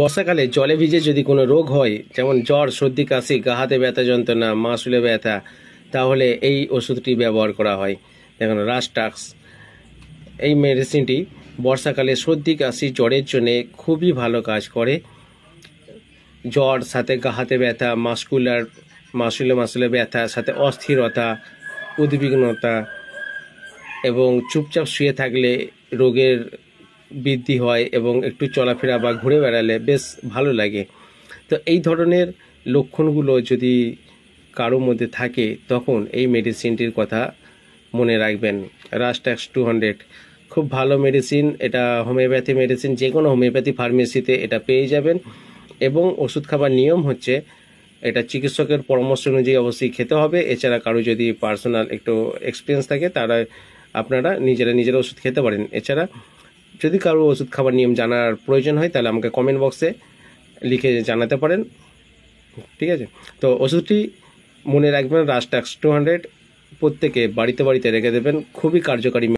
বর্ষাকালে জলে ভিজে যদি কোনো রোগ হয় যেমন জ্বর সর্দি কাশি গা হাতে ব্যথা যন্ত্রণা মাসুলে ব্যথা তাহলে এই ওষুধটি ব্যবহার করা হয় দেখুন রাস্টাক্স এই মেডিসিনটি বর্ষাকালে সর্দি কাশি জ্বরের জন্য খুবই ভালো কাজ করে জ্বর সাথে গা হাতে ব্যথা মাস্কুলার মাসুলে মাসুলে ব্যথা সাথে অস্থিরতা উদ্বিগ্নতা এবং চুপচাপ শুয়ে থাকলে রোগের বৃদ্ধি হয় এবং একটু চলাফেরা বা ঘুরে বেড়ালে বেশ ভালো লাগে তো এই ধরনের লক্ষণগুলো যদি কারোর মধ্যে থাকে তখন এই মেডিসিনটির কথা মনে রাখবেন রাস্ট্যাক্স টু হান্ড্রেড খুব ভালো মেডিসিন এটা হোমিওপ্যাথি মেডিসিন যে কোনো হোমিওপ্যাথি ফার্মেসিতে এটা পেয়ে যাবেন এবং ওষুধ খাবার নিয়ম হচ্ছে এটা চিকিৎসকের পরামর্শ অনুযায়ী অবশ্যই খেতে হবে এছাড়া কারো যদি পার্সোনাল একটু এক্সপিরিয়েন্স থাকে তারা আপনারা নিজেরা নিজেরা ওষুধ খেতে পারেন এছাড়া যদি কারো ওষুধ খাবার নিয়ম জানার প্রয়োজন হয় তাহলে আমাকে কমেন্ট বক্সে লিখে জানাতে পারেন ঠিক আছে তো ওষুধটি মনে রাখবেন রাস্টাক্স টু হান্ড্রেড প্রত্যেকে বাড়িতে বাড়িতে রেখে দেবেন খুবই কার্যকারী